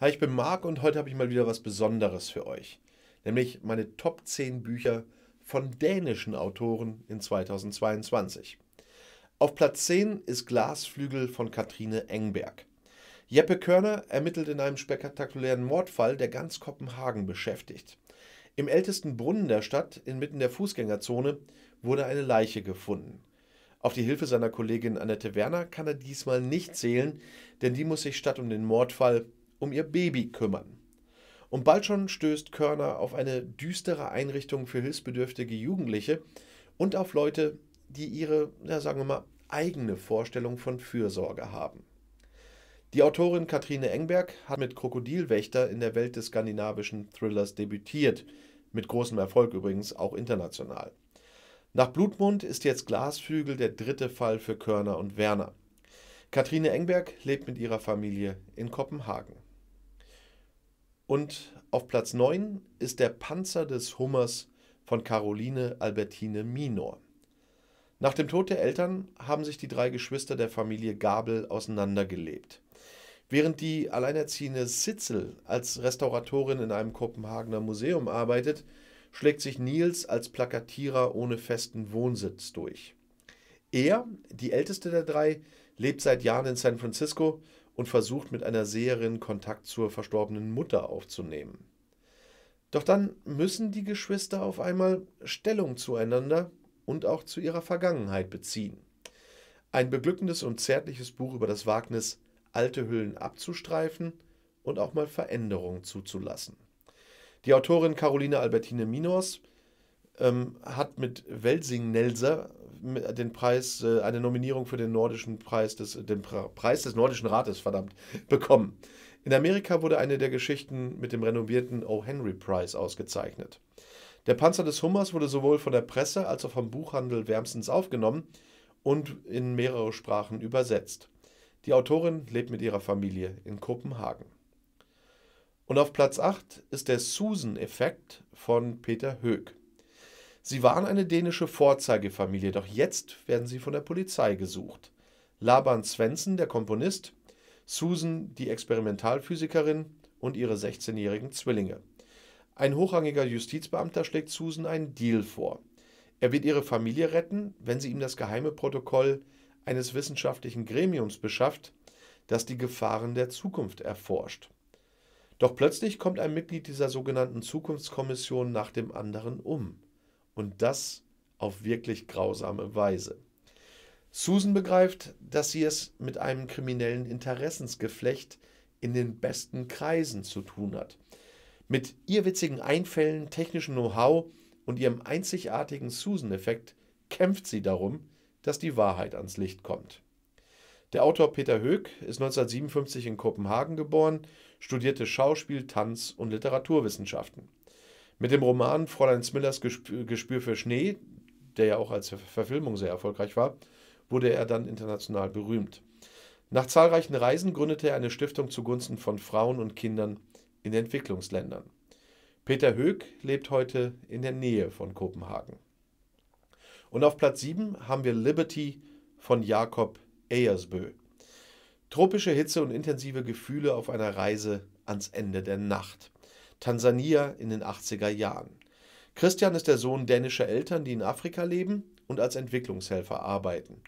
Hi, ich bin Marc und heute habe ich mal wieder was Besonderes für euch. Nämlich meine Top 10 Bücher von dänischen Autoren in 2022. Auf Platz 10 ist Glasflügel von Katrine Engberg. Jeppe Körner ermittelt in einem spektakulären Mordfall, der ganz Kopenhagen beschäftigt. Im ältesten Brunnen der Stadt, inmitten der Fußgängerzone, wurde eine Leiche gefunden. Auf die Hilfe seiner Kollegin Annette Werner kann er diesmal nicht zählen, denn die muss sich statt um den Mordfall um ihr Baby kümmern. Und bald schon stößt Körner auf eine düstere Einrichtung für hilfsbedürftige Jugendliche und auf Leute, die ihre, ja, sagen wir mal, eigene Vorstellung von Fürsorge haben. Die Autorin Katrine Engberg hat mit Krokodilwächter in der Welt des skandinavischen Thrillers debütiert, mit großem Erfolg übrigens auch international. Nach Blutmund ist jetzt Glasflügel der dritte Fall für Körner und Werner. Katrine Engberg lebt mit ihrer Familie in Kopenhagen. Und auf Platz 9 ist der Panzer des Hummers von Caroline Albertine Minor. Nach dem Tod der Eltern haben sich die drei Geschwister der Familie Gabel auseinandergelebt. Während die alleinerziehende Sitzel als Restauratorin in einem Kopenhagener Museum arbeitet, schlägt sich Nils als Plakatierer ohne festen Wohnsitz durch. Er, die älteste der drei, lebt seit Jahren in San Francisco und versucht mit einer Seherin Kontakt zur verstorbenen Mutter aufzunehmen. Doch dann müssen die Geschwister auf einmal Stellung zueinander und auch zu ihrer Vergangenheit beziehen. Ein beglückendes und zärtliches Buch über das Wagnis, alte Hüllen abzustreifen und auch mal Veränderungen zuzulassen. Die Autorin Caroline Albertine Minors ähm, hat mit Welsing Nelser äh, den Preis, äh, eine Nominierung für den Nordischen Preis des, äh, den pra Preis des Nordischen Rates, verdammt, bekommen. In Amerika wurde eine der Geschichten mit dem renommierten O. Henry Prize ausgezeichnet. Der Panzer des Hummers wurde sowohl von der Presse als auch vom Buchhandel wärmstens aufgenommen und in mehrere Sprachen übersetzt. Die Autorin lebt mit ihrer Familie in Kopenhagen. Und auf Platz 8 ist der Susan-Effekt von Peter Höck. Sie waren eine dänische Vorzeigefamilie, doch jetzt werden sie von der Polizei gesucht. Laban Svensson, der Komponist, Susan, die Experimentalphysikerin und ihre 16-jährigen Zwillinge. Ein hochrangiger Justizbeamter schlägt Susan einen Deal vor. Er wird ihre Familie retten, wenn sie ihm das geheime Protokoll eines wissenschaftlichen Gremiums beschafft, das die Gefahren der Zukunft erforscht. Doch plötzlich kommt ein Mitglied dieser sogenannten Zukunftskommission nach dem anderen um und das auf wirklich grausame Weise. Susan begreift, dass sie es mit einem kriminellen Interessensgeflecht in den besten Kreisen zu tun hat. Mit ihr witzigen Einfällen, technischem Know-how und ihrem einzigartigen Susan-Effekt kämpft sie darum, dass die Wahrheit ans Licht kommt. Der Autor Peter Höck ist 1957 in Kopenhagen geboren, studierte Schauspiel, Tanz und Literaturwissenschaften. Mit dem Roman Fräulein Smillers Gespür für Schnee, der ja auch als Verfilmung sehr erfolgreich war, wurde er dann international berühmt. Nach zahlreichen Reisen gründete er eine Stiftung zugunsten von Frauen und Kindern in Entwicklungsländern. Peter Höck lebt heute in der Nähe von Kopenhagen. Und auf Platz 7 haben wir Liberty von Jakob Eyersbö. Tropische Hitze und intensive Gefühle auf einer Reise ans Ende der Nacht. Tansania in den 80er Jahren. Christian ist der Sohn dänischer Eltern, die in Afrika leben und als Entwicklungshelfer arbeiten.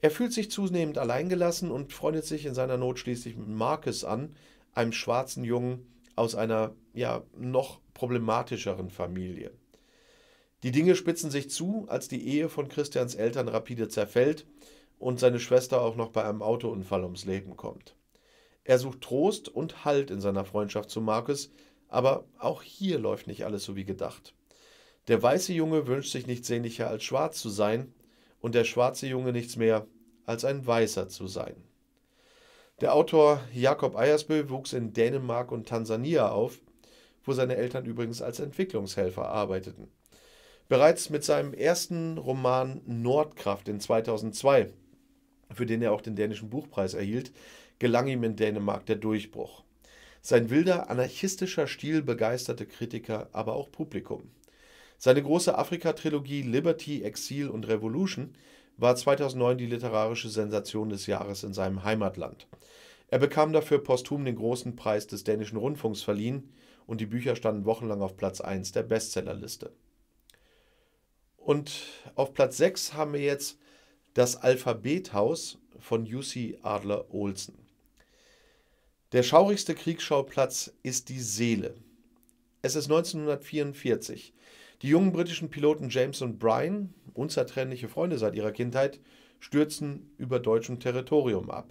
Er fühlt sich zunehmend alleingelassen und freundet sich in seiner Not schließlich mit Marcus an, einem schwarzen Jungen aus einer ja noch problematischeren Familie. Die Dinge spitzen sich zu, als die Ehe von Christians Eltern rapide zerfällt und seine Schwester auch noch bei einem Autounfall ums Leben kommt. Er sucht Trost und Halt in seiner Freundschaft zu Marcus, aber auch hier läuft nicht alles so wie gedacht. Der weiße Junge wünscht sich nichts sehnlicher als schwarz zu sein und der schwarze Junge nichts mehr als ein weißer zu sein. Der Autor Jakob Eiersbö wuchs in Dänemark und Tansania auf, wo seine Eltern übrigens als Entwicklungshelfer arbeiteten. Bereits mit seinem ersten Roman Nordkraft in 2002, für den er auch den dänischen Buchpreis erhielt, gelang ihm in Dänemark der Durchbruch. Sein wilder, anarchistischer Stil begeisterte Kritiker, aber auch Publikum. Seine große Afrika-Trilogie Liberty, Exil und Revolution war 2009 die literarische Sensation des Jahres in seinem Heimatland. Er bekam dafür posthum den großen Preis des dänischen Rundfunks verliehen und die Bücher standen wochenlang auf Platz 1 der Bestsellerliste. Und auf Platz 6 haben wir jetzt das Alphabethaus von UC Adler Olsen. Der schaurigste Kriegsschauplatz ist die Seele. Es ist 1944. Die jungen britischen Piloten James und Brian, unzertrennliche Freunde seit ihrer Kindheit, stürzen über deutschem Territorium ab.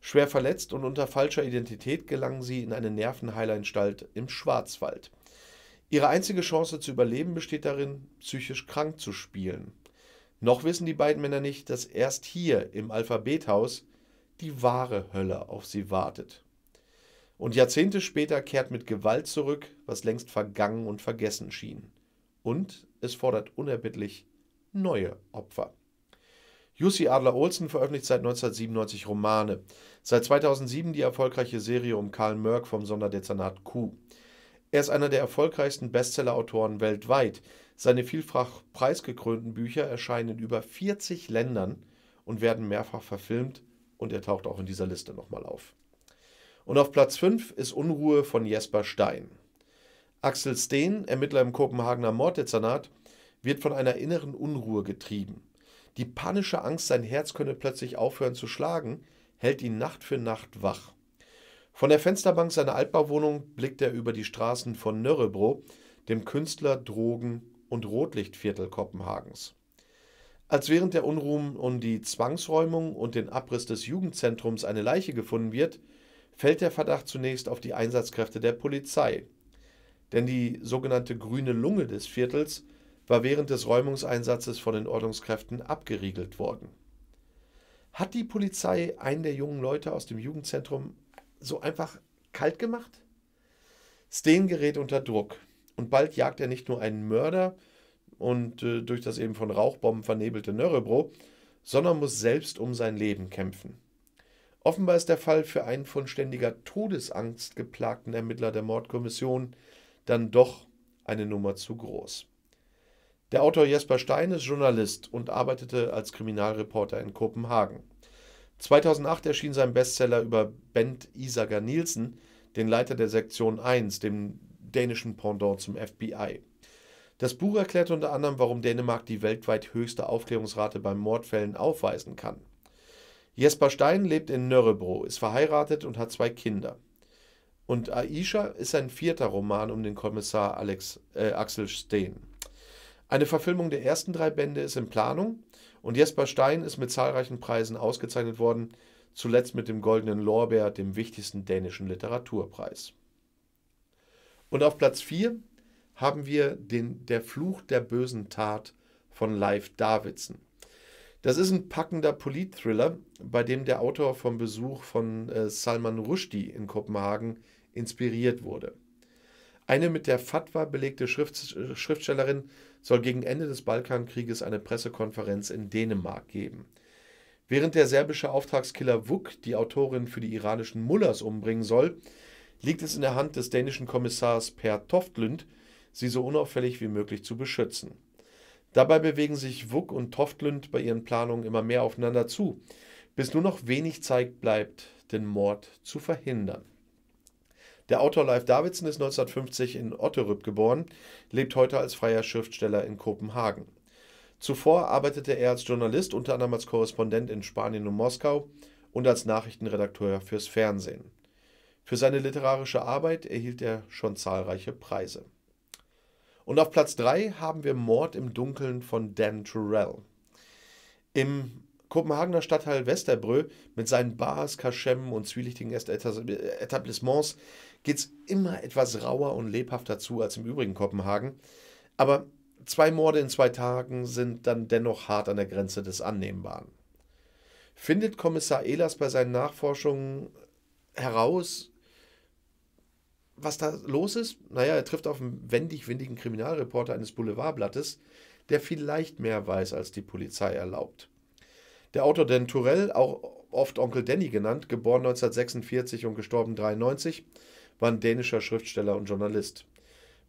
Schwer verletzt und unter falscher Identität gelangen sie in eine Nervenheilanstalt im Schwarzwald. Ihre einzige Chance zu überleben besteht darin, psychisch krank zu spielen. Noch wissen die beiden Männer nicht, dass erst hier im Alphabethaus die wahre Hölle auf sie wartet. Und Jahrzehnte später kehrt mit Gewalt zurück, was längst vergangen und vergessen schien. Und es fordert unerbittlich neue Opfer. Jussi Adler-Olsen veröffentlicht seit 1997 Romane. Seit 2007 die erfolgreiche Serie um Karl Mörck vom Sonderdezernat Q. Er ist einer der erfolgreichsten Bestsellerautoren weltweit. Seine vielfach preisgekrönten Bücher erscheinen in über 40 Ländern und werden mehrfach verfilmt und er taucht auch in dieser Liste nochmal auf. Und auf Platz 5 ist Unruhe von Jesper Stein. Axel Steen, Ermittler im Kopenhagener Morddezernat, wird von einer inneren Unruhe getrieben. Die panische Angst, sein Herz könne plötzlich aufhören zu schlagen, hält ihn Nacht für Nacht wach. Von der Fensterbank seiner Altbauwohnung blickt er über die Straßen von Nörrebro, dem Künstler-, Drogen- und Rotlichtviertel Kopenhagens. Als während der Unruhen um die Zwangsräumung und den Abriss des Jugendzentrums eine Leiche gefunden wird, fällt der Verdacht zunächst auf die Einsatzkräfte der Polizei. Denn die sogenannte grüne Lunge des Viertels war während des Räumungseinsatzes von den Ordnungskräften abgeriegelt worden. Hat die Polizei einen der jungen Leute aus dem Jugendzentrum so einfach kalt gemacht? Steen gerät unter Druck und bald jagt er nicht nur einen Mörder und äh, durch das eben von Rauchbomben vernebelte Nörrebro, sondern muss selbst um sein Leben kämpfen. Offenbar ist der Fall für einen von ständiger Todesangst geplagten Ermittler der Mordkommission dann doch eine Nummer zu groß. Der Autor Jesper Stein ist Journalist und arbeitete als Kriminalreporter in Kopenhagen. 2008 erschien sein Bestseller über Bent Isager Nielsen, den Leiter der Sektion 1, dem dänischen Pendant zum FBI. Das Buch erklärt unter anderem, warum Dänemark die weltweit höchste Aufklärungsrate bei Mordfällen aufweisen kann. Jesper Stein lebt in Nörrebro, ist verheiratet und hat zwei Kinder. Und Aisha ist sein vierter Roman um den Kommissar Alex, äh, Axel Steen. Eine Verfilmung der ersten drei Bände ist in Planung und Jesper Stein ist mit zahlreichen Preisen ausgezeichnet worden, zuletzt mit dem Goldenen Lorbeer, dem wichtigsten dänischen Literaturpreis. Und auf Platz 4 haben wir den Der Fluch der bösen Tat von Leif Davidson. Das ist ein packender Politthriller, bei dem der Autor vom Besuch von äh, Salman Rushdie in Kopenhagen inspiriert wurde. Eine mit der Fatwa belegte Schrift, äh, Schriftstellerin soll gegen Ende des Balkankrieges eine Pressekonferenz in Dänemark geben. Während der serbische Auftragskiller Vuk die Autorin für die iranischen Mullers umbringen soll, liegt es in der Hand des dänischen Kommissars Per Toftlund, sie so unauffällig wie möglich zu beschützen. Dabei bewegen sich Wuck und Toftlund bei ihren Planungen immer mehr aufeinander zu, bis nur noch wenig Zeit bleibt, den Mord zu verhindern. Der Autor Leif Davidson ist 1950 in Otterüp geboren, lebt heute als freier Schriftsteller in Kopenhagen. Zuvor arbeitete er als Journalist, unter anderem als Korrespondent in Spanien und Moskau und als Nachrichtenredakteur fürs Fernsehen. Für seine literarische Arbeit erhielt er schon zahlreiche Preise. Und auf Platz 3 haben wir Mord im Dunkeln von Dan Turrell. Im Kopenhagener Stadtteil Westerbrö mit seinen Bars, Kaschemmen und zwielichtigen Etablissements geht es immer etwas rauer und lebhafter zu als im übrigen Kopenhagen. Aber zwei Morde in zwei Tagen sind dann dennoch hart an der Grenze des Annehmbaren. Findet Kommissar Ehlers bei seinen Nachforschungen heraus, was da los ist? Naja, er trifft auf einen wendig-windigen Kriminalreporter eines Boulevardblattes, der vielleicht mehr weiß, als die Polizei erlaubt. Der Autor Dan Tourell, auch oft Onkel Danny genannt, geboren 1946 und gestorben 93, war ein dänischer Schriftsteller und Journalist.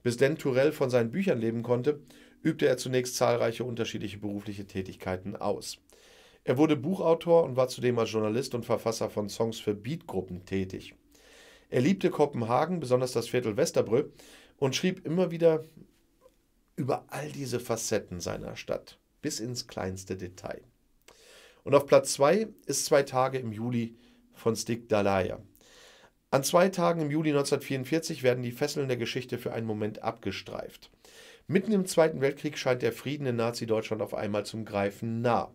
Bis Dan Tourell von seinen Büchern leben konnte, übte er zunächst zahlreiche unterschiedliche berufliche Tätigkeiten aus. Er wurde Buchautor und war zudem als Journalist und Verfasser von Songs für Beatgruppen tätig. Er liebte Kopenhagen, besonders das Viertel Westerbrö, und schrieb immer wieder über all diese Facetten seiner Stadt, bis ins kleinste Detail. Und auf Platz 2 ist zwei Tage im Juli von Stig Dalaya. An zwei Tagen im Juli 1944 werden die Fesseln der Geschichte für einen Moment abgestreift. Mitten im Zweiten Weltkrieg scheint der Frieden in Nazi-Deutschland auf einmal zum Greifen nah.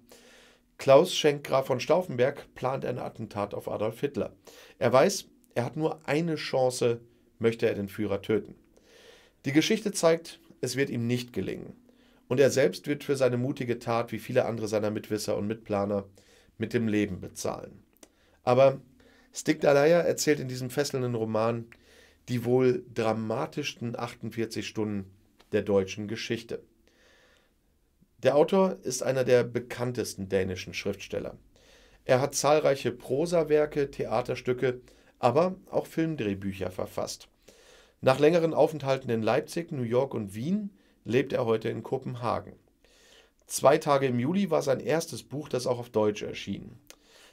Klaus Schenk, Graf von Stauffenberg, plant ein Attentat auf Adolf Hitler. Er weiß, er hat nur eine Chance, möchte er den Führer töten. Die Geschichte zeigt, es wird ihm nicht gelingen. Und er selbst wird für seine mutige Tat, wie viele andere seiner Mitwisser und Mitplaner, mit dem Leben bezahlen. Aber Stig Stigdalaya erzählt in diesem fesselnden Roman die wohl dramatischsten 48 Stunden der deutschen Geschichte. Der Autor ist einer der bekanntesten dänischen Schriftsteller. Er hat zahlreiche Prosawerke, Theaterstücke aber auch Filmdrehbücher verfasst. Nach längeren Aufenthalten in Leipzig, New York und Wien lebt er heute in Kopenhagen. Zwei Tage im Juli war sein erstes Buch, das auch auf Deutsch erschien.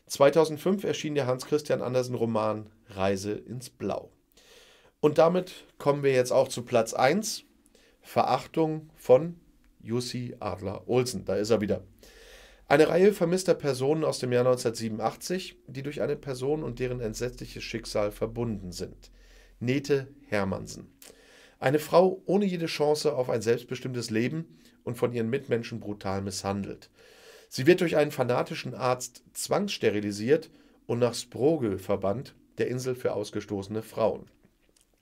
2005 erschien der Hans Christian Andersen Roman Reise ins Blau. Und damit kommen wir jetzt auch zu Platz 1, Verachtung von Jussi Adler Olsen. Da ist er wieder. Eine Reihe vermisster Personen aus dem Jahr 1987, die durch eine Person und deren entsetzliches Schicksal verbunden sind. Nete Hermansen. Eine Frau ohne jede Chance auf ein selbstbestimmtes Leben und von ihren Mitmenschen brutal misshandelt. Sie wird durch einen fanatischen Arzt zwangssterilisiert und nach Sprogel verbannt, der Insel für ausgestoßene Frauen.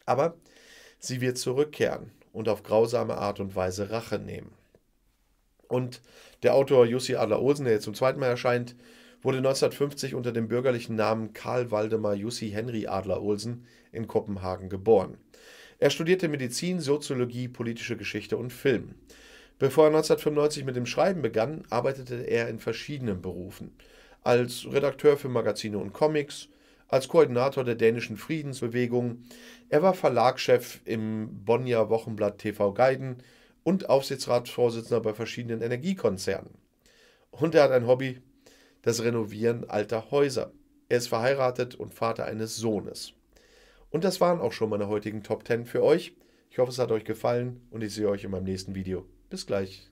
Aber sie wird zurückkehren und auf grausame Art und Weise Rache nehmen. Und der Autor Jussi Adler-Olsen, der jetzt zum zweiten Mal erscheint, wurde 1950 unter dem bürgerlichen Namen Karl Waldemar Jussi Henry Adler-Olsen in Kopenhagen geboren. Er studierte Medizin, Soziologie, politische Geschichte und Film. Bevor er 1995 mit dem Schreiben begann, arbeitete er in verschiedenen Berufen. Als Redakteur für Magazine und Comics, als Koordinator der dänischen Friedensbewegung. Er war Verlagschef im Bonnier Wochenblatt TV Geiden und Aufsichtsratsvorsitzender bei verschiedenen Energiekonzernen. Und er hat ein Hobby, das Renovieren alter Häuser. Er ist verheiratet und Vater eines Sohnes. Und das waren auch schon meine heutigen Top 10 für euch. Ich hoffe, es hat euch gefallen und ich sehe euch in meinem nächsten Video. Bis gleich.